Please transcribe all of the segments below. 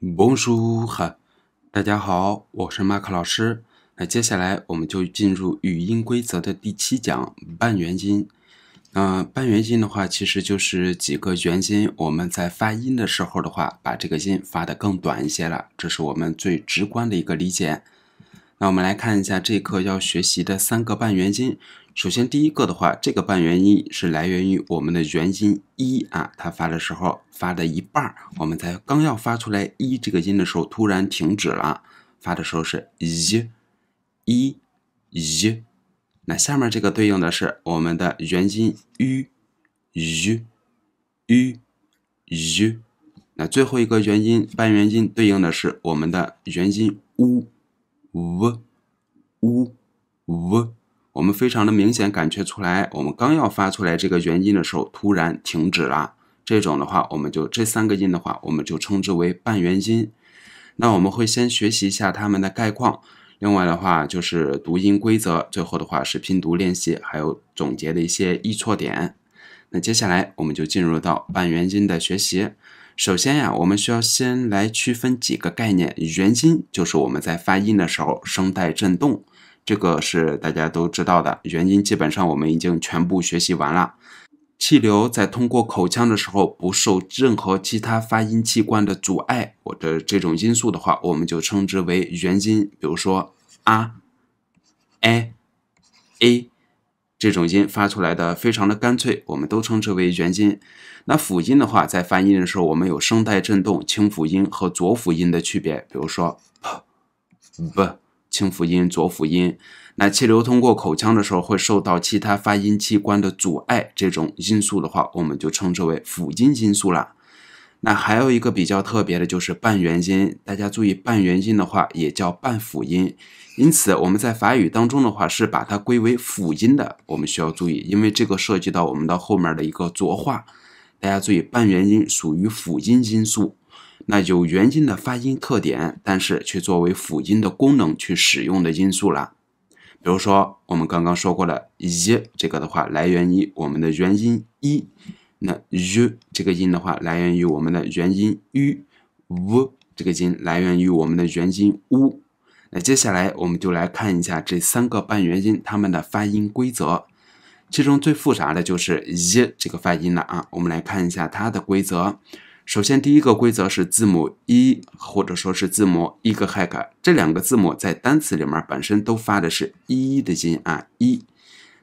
Bonjour，大家好，我是马克老师。那接下来我们就进入语音规则的第七讲半元音。那半元音的话，其实就是几个元音，我们在发音的时候的话，把这个音发的更短一些了，这是我们最直观的一个理解。那我们来看一下这课要学习的三个半元音。首先第一个的话，这个半元音是来源于我们的元音一啊，它发的时候发的一半儿，我们在刚要发出来一这个音的时候突然停止了。发的时候是一一一。那下面这个对应的是我们的元音 u u u u。那最后一个元音半元音对应的是我们的元音 u。呜呜呜！我们非常的明显感觉出来，我们刚要发出来这个元音的时候，突然停止了。这种的话，我们就这三个音的话，我们就称之为半元音。那我们会先学习一下它们的概况，另外的话就是读音规则，最后的话是拼读练习，还有总结的一些易错点。那接下来我们就进入到半元音的学习。首先呀，我们需要先来区分几个概念。元音就是我们在发音的时候声带振动，这个是大家都知道的。元音基本上我们已经全部学习完了。气流在通过口腔的时候不受任何其他发音器官的阻碍，或者这种因素的话，我们就称之为元音。比如说啊，哎，a。这种音发出来的非常的干脆，我们都称之为元音。那辅音的话，在发音的时候，我们有声带振动、清辅音和浊辅音的区别。比如说，不，清辅音、浊辅音。那气流通过口腔的时候，会受到其他发音器官的阻碍，这种因素的话，我们就称之为辅音因素了。那还有一个比较特别的就是半元音，大家注意，半元音的话也叫半辅音，因此我们在法语当中的话是把它归为辅音的，我们需要注意，因为这个涉及到我们的后面的一个浊化。大家注意，半元音属于辅音因素，那有元音的发音特点，但是却作为辅音的功能去使用的因素了。比如说，我们刚刚说过了一这个的话来源于我们的元音一。那 u 这个音的话，来源于我们的元音 u；v 这个音来源于我们的元音 u。那接下来我们就来看一下这三个半元音它们的发音规则，其中最复杂的就是 z 这个发音了啊。我们来看一下它的规则。首先，第一个规则是字母 z 或者说是字母 z 和 h 这两个字母在单词里面本身都发的是 z 的音啊，z。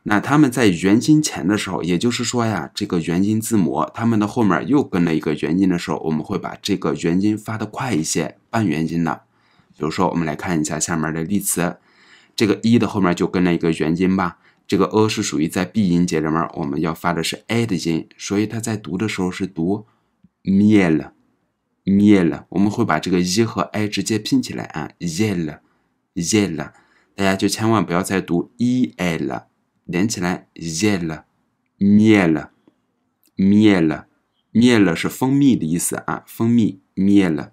那他们在元音前的时候，也就是说呀，这个元音字母它们的后面又跟了一个元音的时候，我们会把这个元音发的快一些，半元音的。比如说，我们来看一下下面的例词，这个 e 的后面就跟了一个元音吧。这个 a 是属于在闭音节里面，我们要发的是 a 的音，所以它在读的时候是读 iel，iel。我们会把这个 e 和 i 直接拼起来啊，iel，iel。大家就千万不要再读 el。连起来，z e e l l m m 了，灭了，m 了，l 了，是蜂蜜的意思啊！蜂蜜 m l 了。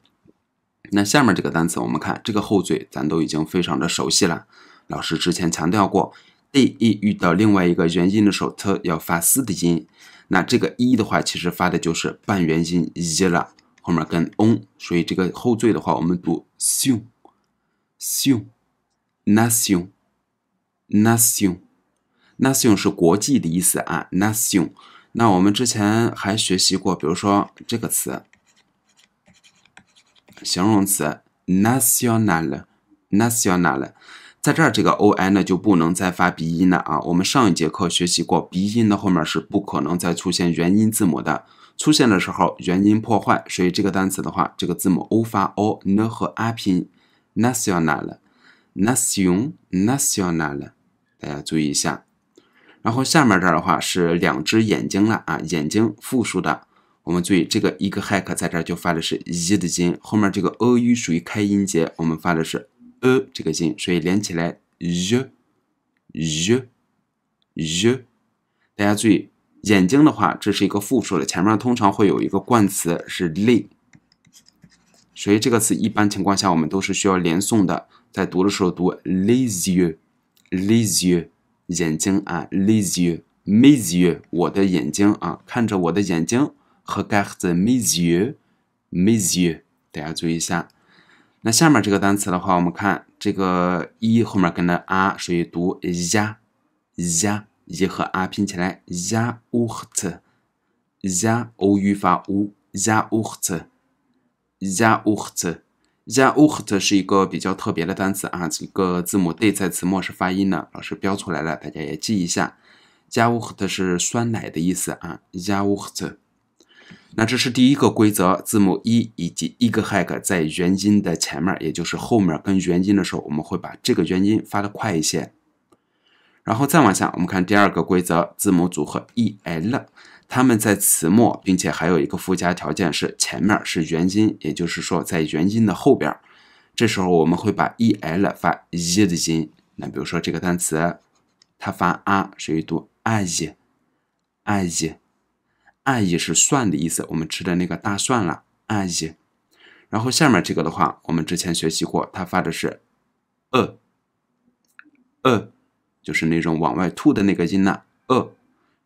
那下面这个单词，我们看这个后缀，咱都已经非常的熟悉了。老师之前强调过，d 一遇到另外一个元音的时候，t 要发四的音。那这个一的话，其实发的就是半元音 l 了，后面跟 o n，所以这个后缀的话，我们读 s i o n s i o n n a t i o n n a t i o n nation 是国际的意思啊，nation。那我们之前还学习过，比如说这个词，形容词 national，national。在这儿，这个 o i 呢就不能再发鼻音了啊。我们上一节课学习过鼻音的后面是不可能再出现元音字母的，出现的时候元音破坏，所以这个单词的话，这个字母 o 发 o n 和 a 拼 national，nation，national。大家注意一下。然后下面这儿的话是两只眼睛了啊，眼睛复数的，我们注意这个一个 hack 在这儿就发的是一的音，后面这个 o u 属于开音节，我们发的是 a 这个音，所以连起来 u u u。大家注意，眼睛的话这是一个复数的，前面通常会有一个冠词是 le，所以这个词一般情况下我们都是需要连诵的，在读的时候读 le zoo le zoo。眼睛啊，lais you，lais you，我的眼睛啊，看着我的眼睛和 g a 盖子 l a e s you，lais you，大家注意一下。那下面这个单词的话，我们看这个一后面跟着啊，所以读 ya，ya，一和啊拼起来 ya ucht，ya 欧语法 u，ya ucht，ya u h t жаухт 是一个比较特别的单词啊，这个字母 d 在词末是发音的，老师标出来了，大家也记一下。жаухт 是酸奶的意思啊，жаухт。那这是第一个规则，字母 E 以及 h г c k 在元音的前面，也就是后面跟元音的时候，我们会把这个元音发的快一些。然后再往下，我们看第二个规则，字母组合 E l 它们在词末，并且还有一个附加条件是前面是元音，也就是说在元音的后边。这时候我们会把 e l 发 e 的音。那比如说这个单词，它发 a 所以读 a n e a n a n 是蒜的意思，我们吃的那个大蒜了 a n 然后下面这个的话，我们之前学习过，它发的是 e 呃，e 就是那种往外吐的那个音呢 e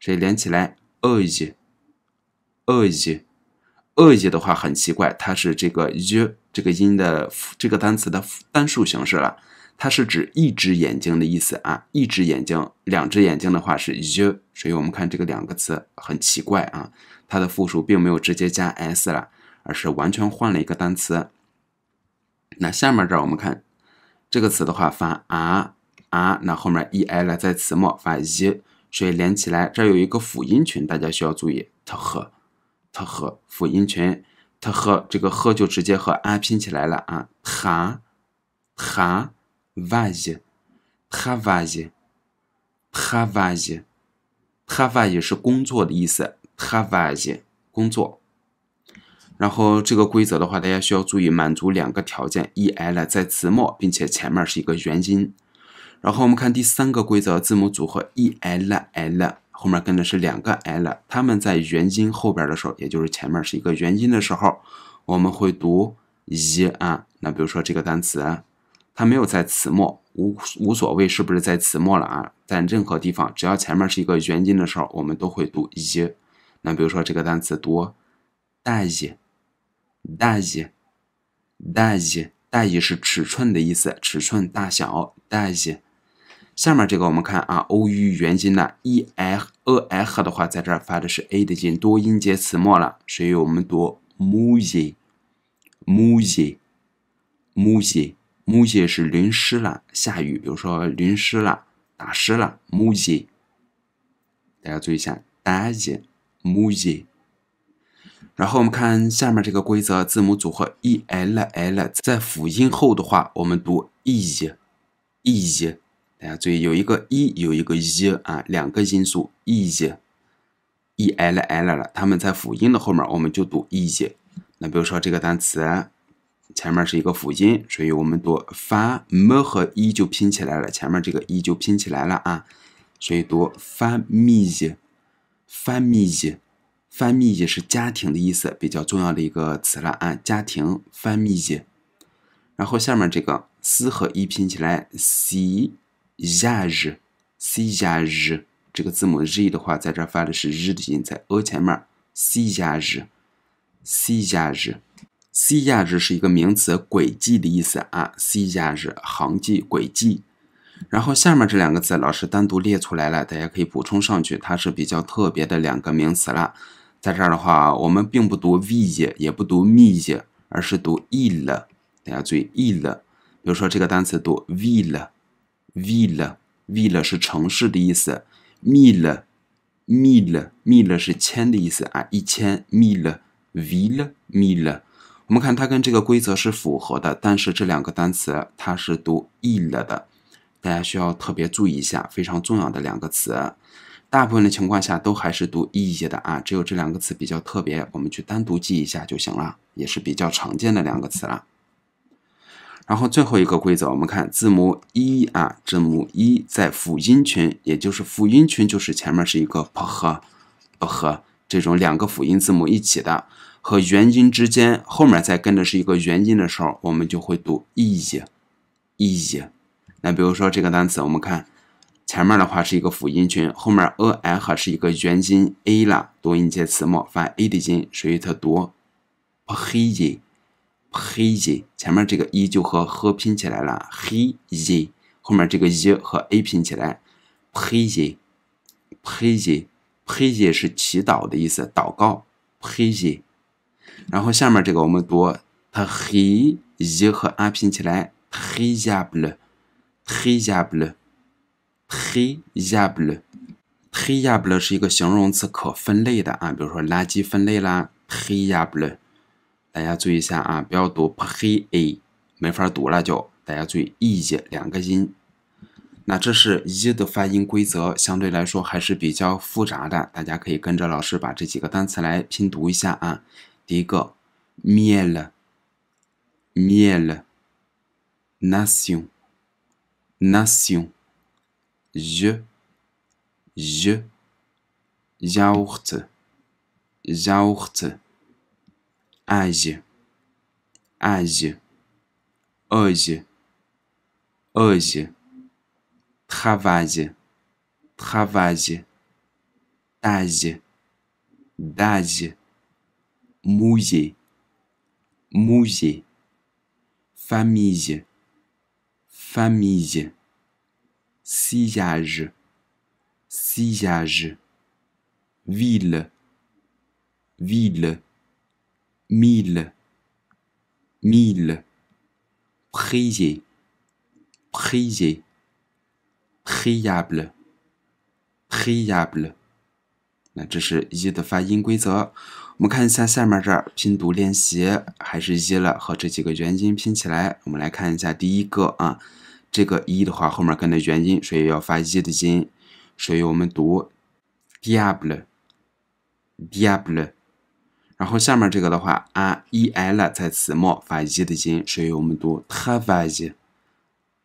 所以连起来。恶 e e 意，恶 e 的话很奇怪，它是这个 u 这个音的这个单词的单数形式了，它是指一只眼睛的意思啊，一只眼睛，两只眼睛的话是 u，所以我们看这个两个词很奇怪啊，它的复数并没有直接加 s 了，而是完全换了一个单词。那下面这儿我们看这个词的话，发 r，r，那后面 e l 在词末发 z。所以连起来，这有一个辅音群，大家需要注意。它和它和辅音群，它和这个和就直接和 a 拼起来了，an travail t r a v a i t a v a i 是工作的意思 t a v a i 工作。然后这个规则的话，大家需要注意满足两个条件：e l 在词末，并且前面是一个元音。然后我们看第三个规则，字母组合 e l l 后面跟的是两个 l，它们在元音后边的时候，也就是前面是一个元音的时候，我们会读一啊。那比如说这个单词，它没有在词末，无无所谓是不是在词末了啊？在任何地方，只要前面是一个元音的时候，我们都会读一。那比如说这个单词多，大一，大一，大一，大一，是尺寸的意思，尺寸大小，大一。下面这个我们看啊，ou 元音呢，e i a l 的话，在这儿发的是 a 的音，多音节词末了，所以我们读 m u s e m u s e m u s e m u s 是淋湿了，下雨，比如说淋湿了，打湿了 m u s e 大家注意一下，打湿 m u s e 然后我们看下面这个规则，字母组合 e l l 在辅音后的话，我们读 e e。注意有一个 e，有一个 e 啊，两个音素 e e l l 了。他们在辅音的后面，我们就读 e。那比如说这个单词，前面是一个辅音，所以我们读 f m 和 e 就拼起来了，前面这个 e 就拼起来了啊，所以读 f a m i l e s f a m i l i e f a m i l i e 是家庭的意思，比较重要的一个词了啊，家庭 f a m i l i e 然后下面这个 s 和 e 拼起来，s。zage c zage 这个字母 z 的话，在这儿发的是 z 的音，在 o 前面。c zage c zage c zage 是一个名词，轨迹的意思啊。c zage 航迹、轨迹。然后下面这两个字，老师单独列出来了，大家可以补充上去。它是比较特别的两个名词了。在这儿的话，我们并不读 v 也，也不读 m 也，而是读 il。大家注意 il。比如说这个单词读 i 了。villa，villa 是城市的意思，mille，mille，mille 是千的意思啊，一千 mille，villa，mille，我们看它跟这个规则是符合的，但是这两个单词它是读 i l l 的，大家需要特别注意一下，非常重要的两个词，大部分的情况下都还是读 e 一些的啊，只有这两个词比较特别，我们去单独记一下就行了，也是比较常见的两个词了。然后最后一个规则，我们看字母一啊，字母一在辅音群，也就是辅音群就是前面是一个 p 和 p 和这种两个辅音字母一起的，和元音之间，后面再跟的是一个元音的时候，我们就会读 e e e 那比如说这个单词，我们看前面的话是一个辅音群，后面 af 是一个元音 a 了，多音节词末，发 a 的音，所以它读 ph 音。h e 前面这个 e 就和 h 拼起来了，hei。后面这个 e 和 a 拼起来，hei。hei，hei 是祈祷的意思，祷告。hei。然后下面这个我们读，它 hei 和 a 拼起来黑 e a b l e h e a b l e h e a b l e h e a b l e 是一个形容词，可分类的啊，比如说垃圾分类啦 h e a b l e 大家注意一下啊，不要读 phei a，没法读了就。大家注意 e 两个音，那这是一的发音规则相对来说还是比较复杂的。大家可以跟着老师把这几个单词来拼读一下啊。第一个 m i e l m i e l n a t i o n n a t i o n j e j e y a u c h t e j a u c h t e âge, âge, hoje, hoje, travail, travail, âge, d'âge, mouillé, mouillé, famille, famille, sillage, sillage, ville, ville, m i l l e m i l l e p r i a i e r p r i e r p r i a b l e p r i a b l e 那这是一的发音规则。我们看一下下面这儿拼读练习，还是一了和这几个元音拼起来。我们来看一下第一个啊，这个一的话后面跟着元音，所以要发一的音，所以我们读 diable，diable。然后下面这个的话啊 el 在词末发 e 的音，所以我们读 tavaj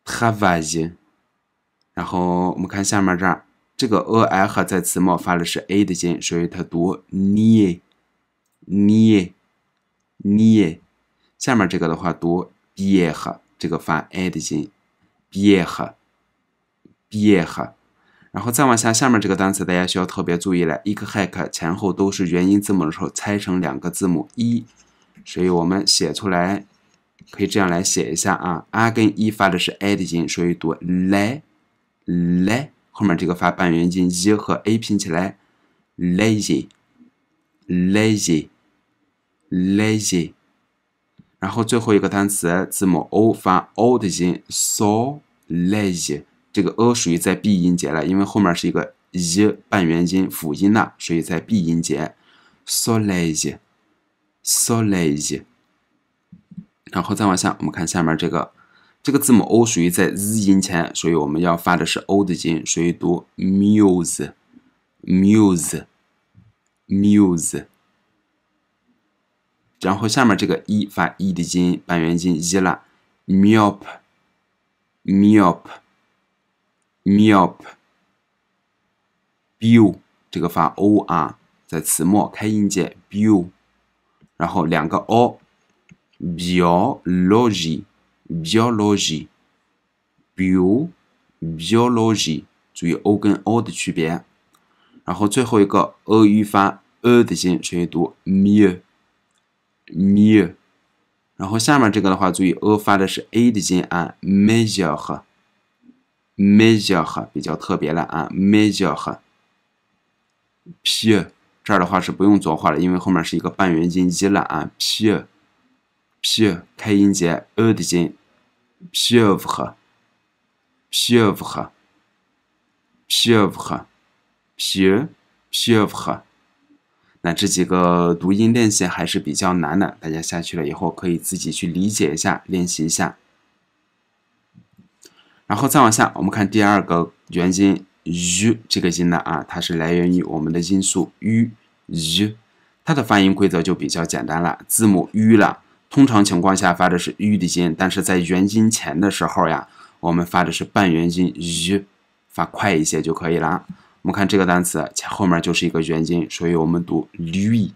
tavaj。然后我们看下面这儿，这个 el 在词末发的是 a 的音，所以它读 nie nie nie。下面这个的话读 b i e h 这个发 a 的音 b i e h b i e h 然后再往下，下面这个单词大家需要特别注意了。i k hack 前后都是元音字母的时候，拆成两个字母一，所以我们写出来可以这样来写一下啊。a 跟一发的是 a 的音，所以读 l e l e 后面这个发半元音，一和 a 拼起来 lazy，lazy，lazy。然后最后一个单词，字母 o 发 o 的音 s a lazy。这个 o 属于在 b 音节了，因为后面是一个一半元音辅音呢，所以在 b 音节。s o l a g e s o l a g e 然后再往下，我们看下面这个，这个字母 o 属于在 z 音前，所以我们要发的是 o 的音，所以读 muse，muse，muse。然后下面这个 e 发 e 的音，半元音 e 了 m e o p m i o p m i o p b i l 这个发 o 啊，在词末开音节 b i l 然后两个 o，biology，biology，bio，biology，注意 o 跟 o 的区别。然后最后一个 o，发 A 的音，所以读 mi，mi。然后下面这个的话，注意 A 发的是 a 的音啊，measure。major 哈比较特别了啊，major，p 这儿的话是不用浊化了，因为后面是一个半元音 e 了啊，p，p 开音节 e 的音 p i v e p i v e p i v k p p i v k 那这几个读音练习还是比较难的，大家下去了以后可以自己去理解一下，练习一下。然后再往下，我们看第二个元音 u 这个音呢，啊，它是来源于我们的音素 u u，它的发音规则就比较简单了。字母 u 了，通常情况下发的是 u 的音，但是在元音前的时候呀，我们发的是半元音 u，发快一些就可以了。我们看这个单词，前后面就是一个元音，所以我们读 lui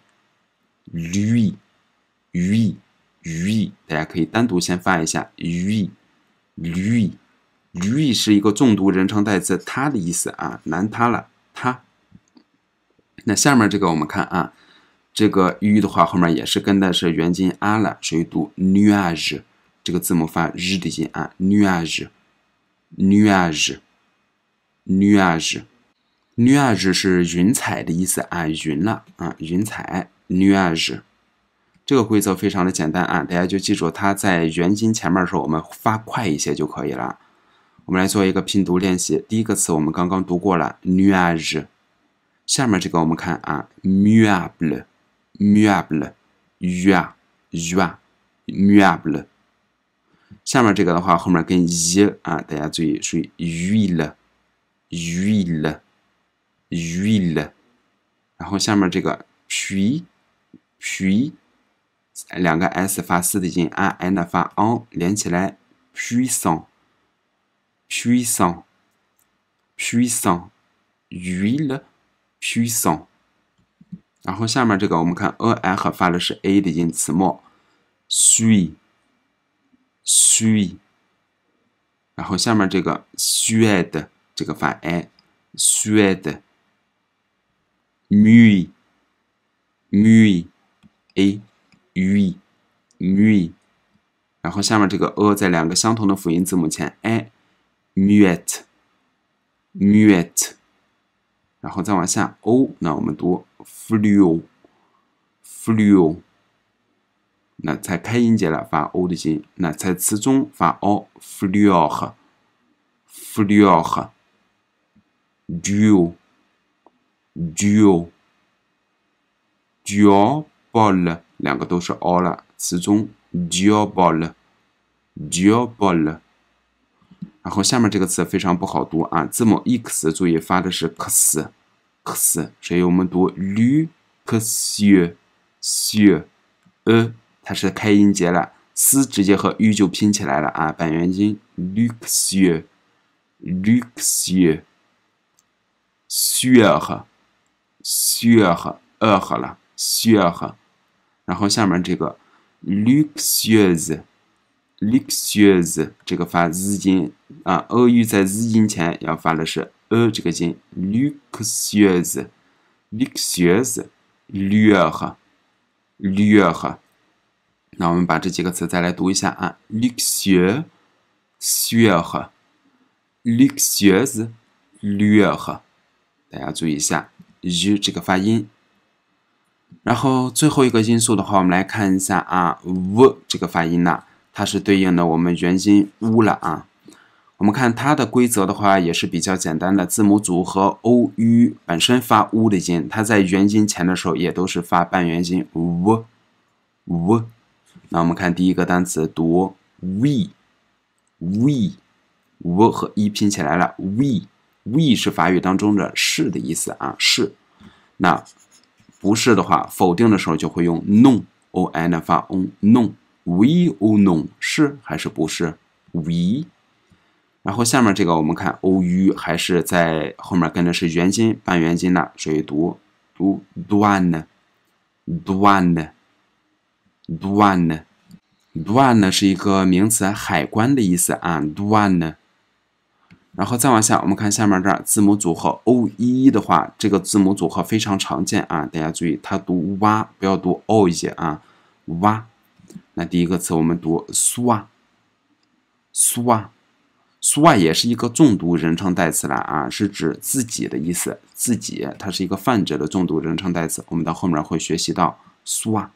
lui l u i l u i，大家可以单独先发一下 u i lui。雨是一个重读人称代词，他的意思啊，男他了，他。那下面这个我们看啊，这个雨的话后面也是跟的是元音 a 了，所以读 nuage，这个字母发日的音啊，nuage，nuage，nuage，nuage 是云彩的意思啊，云了啊，云彩 nuage，这个规则非常的简单啊，大家就记住它在元音前面的时候，我们发快一些就可以了。我们来做一个拼读练习。第一个词我们刚刚读过了 n u a g e 下面这个我们看啊 m u a b l e m u a b e y u a y u a n u a b l e 下面这个的话，后面跟 y 啊，大家注意，属于 y i l e y i l e y i l ule, 然后下面这个 p í p i 两个 “s” 发 s 的音，按 “n” 的发 a n 连起来 p i s a n g puissant, puissant, h u puissant。然后下面这个我们看 e f 发的是 a 的音词末，sui sui。然后下面这个 sued 这个发 a sued。mui mui a ui mui。然后下面这个 e 在两个相同的辅音字母前 a。muet，muet，然后再往下 o，那我们读 fluo，fluo，那在开音节了发 o 的音，那在词中发 o，fluor 和 fluor 和 d u e u d u e u d i e u o l 两个都是 o 了，词中 dieu o l d i e u 布 l 然后下面这个词非常不好读啊，字母 x 注意发的是 x，x，所以我们读 l u x u s u e 它是开音节了，s 直接和 u 就拼起来了啊，半元音 luxueux，luxueux，ue，ue，呃好了，ue，然后下面这个 luxurious，luxurious，这个发 z 音。啊，俄语在日音前要发的是呃这个音 l u x u r u s l u x u i u s l u e 哈，lure 那我们把这几个词再来读一下啊 l u x u e u s l u r e 哈 l u x u e u s l u e 哈。大家注意一下 u 这个发音。然后最后一个因素的话，我们来看一下啊，u 这个发音呢，它是对应的我们元音 u 了啊。我们看它的规则的话，也是比较简单的。字母组合 ou 本身发 u 的音，它在元音前的时候也都是发半元音 u。u。那我们看第一个单词，读 v v w u 和 e 拼起来了 v v 是法语当中的“是”的意思啊，是。那不是的话，否定的时候就会用 no。o n 发 on，no。w o no，是还是不是？we。然后下面这个我们看，ou 还是在后面跟的是元音、半元音呢？所以读 duan d u a n d u a n d u a n 呢？是一个名词，海关的意思啊，duan 呢？然后再往下，我们看下面这字母组合 o e 的话，这个字母组合非常常见啊，大家注意，它读哇，不要读 o 一些啊，哇。那第一个词我们读 su 啊，su 啊。s 啊也是一个中读人称代词了啊，是指自己的意思，自己它是一个泛指的中读人称代词，我们到后面会学习到 s 啊。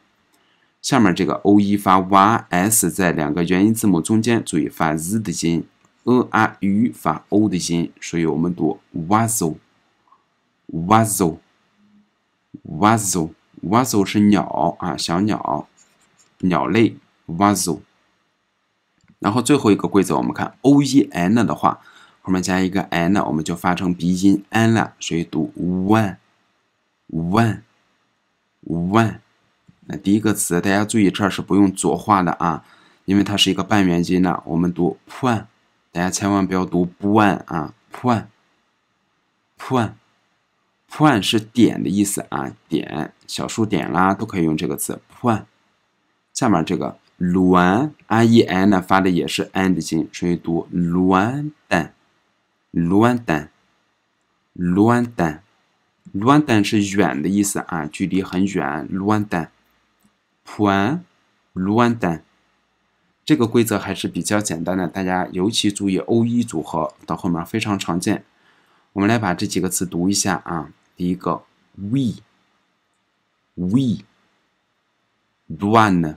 下面这个 o 一发 y s 在两个元音字母中间，注意发 z 的音，r u 发 o 的音，所以我们读 wazo，wazo，wazo，wazo 是鸟啊，小鸟，鸟类 wazo。然后最后一个规则，我们看 o e n 的话，后面加一个 n，我们就发成鼻音 n 了，所以读 one，one，one。那第一个词大家注意，这是不用左画的啊，因为它是一个半元音呢。我们读 p a n 大家千万不要读 p u a n 啊，a n e a n e a n 是点的意思啊，点小数点啦，都可以用这个词字 a n 下面这个。luán，r e n 呢发的也是 n 的音，所以读 luán dān，luán dān，luán dān，luán dān 是远的意思啊，距离很远，luán dān，pū，luán dān，这个规则还是比较简单的，大家尤其注意 o e 组合到后面非常常见。我们来把这几个词读一下啊，第一个 wěi，wěi，duān。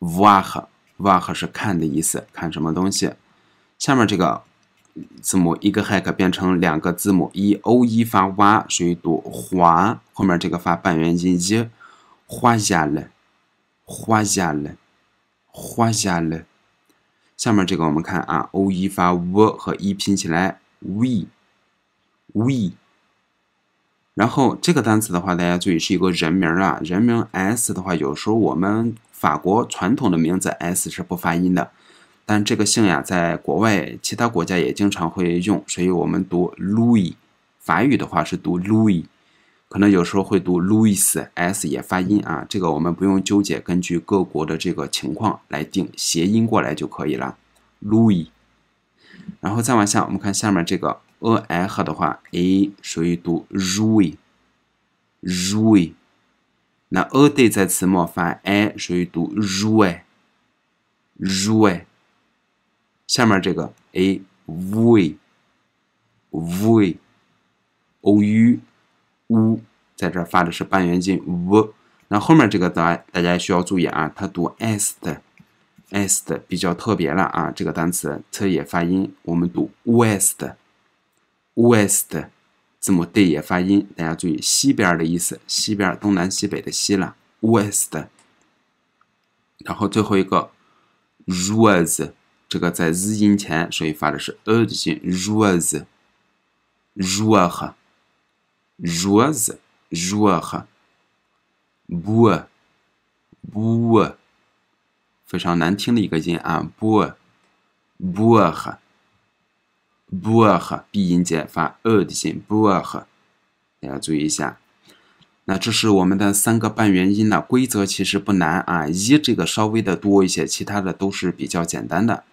w a h w a h 是看的意思，看什么东西？下面这个字母一个 h k 变成两个字母，一 o 一发 w 属于读花，后面这个发半元音 e，花下了，花下了，花下了。下面这个我们看啊，o 一发 v 和 e 拼起来，we，we。然后这个单词的话，大家注意是一个人名啊，人名 s 的话，有时候我们。法国传统的名字 S 是不发音的，但这个姓呀，在国外其他国家也经常会用，所以我们读 Louis。法语的话是读 Louis，可能有时候会读 Louis，S 也发音啊，这个我们不用纠结，根据各国的这个情况来定，谐音过来就可以了，Louis。然后再往下，我们看下面这个 A 和的话 A，属于读 Joui，Joui。那 a day 在词末发 a，所以读 ruai ruai。下面这个 a vui vui ouu 在这发的是半元音 u。那后面这个词大家需要注意啊，它读 s 的 s 的比较特别了啊，这个单词它页发音，我们读 west west。字母 D 也发音，大家注意西边的意思，西边东南西北的西了，West。然后最后一个，Rus，这个在 Z 音前，所以发的是 R 的音，Rus，Rus，Rus，Rus，Bo，Bo，非常难听的一个音啊，Bo，Bo。boh，闭音节发呃的音，boh，大家注意一下。那这是我们的三个半元音呢，规则其实不难啊。一这个稍微的多一些，其他的都是比较简单的。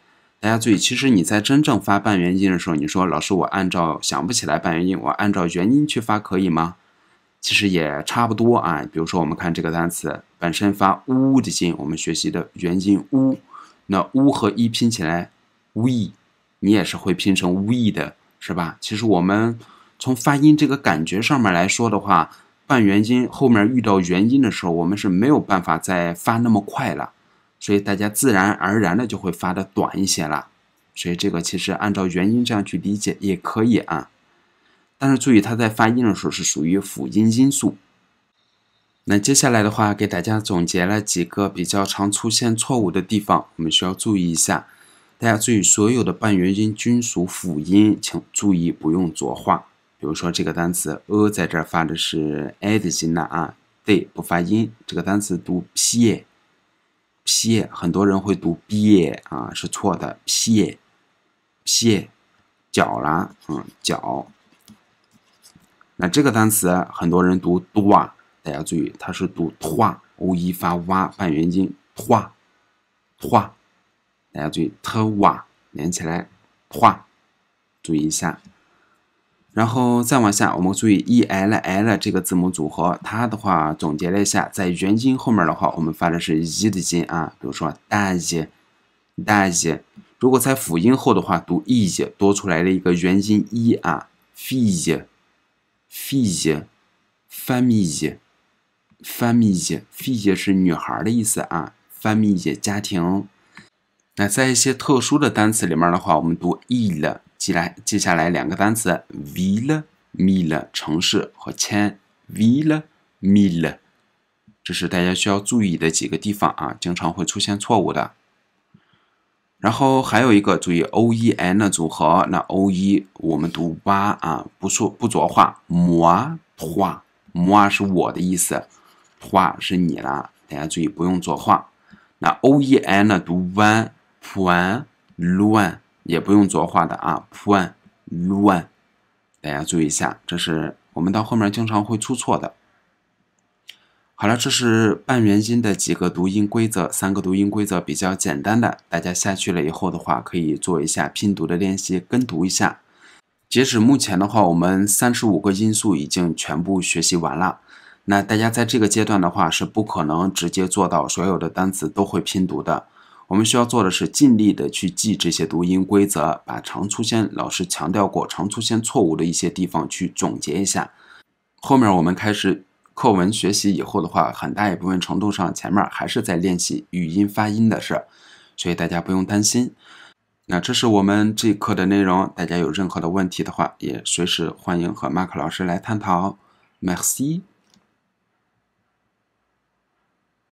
大家注意，其实你在真正发半元音的时候，你说老师，我按照想不起来半元音，我按照元音去发可以吗？其实也差不多啊。比如说我们看这个单词本身发 u 的音，我们学习的元音 u，那 u 和一拼起来 we。你也是会拼成 we 的，是吧？其实我们从发音这个感觉上面来说的话，半元音后面遇到元音的时候，我们是没有办法再发那么快了，所以大家自然而然的就会发的短一些了。所以这个其实按照元音这样去理解也可以啊，但是注意它在发音的时候是属于辅音音素。那接下来的话，给大家总结了几个比较常出现错误的地方，我们需要注意一下。大家注意，所有的半元音均属辅音，请注意不用浊化。比如说这个单词，a 在这儿发的是 a 的音呐啊对，不发音。这个单词读撇撇，很多人会读 b 啊，是错的。撇撇。脚啦，嗯，脚。那这个单词很多人读 dua，大家注意，它是读 ua，o 一发哇，a 半元音 ua，ua。大家注意，t 瓦连起来画，注意一下，然后再往下，我们注意 e l l 这个字母组合，它的话总结了一下，在元音后面的话，我们发的是 e 的音啊，比如说 d a e s d a e s 如果在辅音后的话，读 e 多出来了一个元音 e 啊 f e e f e e f a m i e f a m i l e f e e 是女孩的意思啊 f a m i e 家庭。那在一些特殊的单词里面的话，我们读 e 了。继来，接下来两个单词 villa、milla，城市和千 villa、milla，这是大家需要注意的几个地方啊，经常会出现错误的。然后还有一个注意 o e n 的组合，那 o e 我们读挖啊，不说不浊化，摩化，摩是我的意思，画是你了，大家注意不用浊化。那 o e n 呢，读弯。puan luan 也不用浊化的啊，puan luan，大家注意一下，这是我们到后面经常会出错的。好了，这是半元音的几个读音规则，三个读音规则比较简单的，大家下去了以后的话，可以做一下拼读的练习，跟读一下。截止目前的话，我们三十五个音素已经全部学习完了。那大家在这个阶段的话，是不可能直接做到所有的单词都会拼读的。我们需要做的是尽力的去记这些读音规则，把常出现老师强调过、常出现错误的一些地方去总结一下。后面我们开始课文学习以后的话，很大一部分程度上前面还是在练习语音发音的事，所以大家不用担心。那这是我们这一课的内容，大家有任何的问题的话，也随时欢迎和马克老师来探讨。马克西。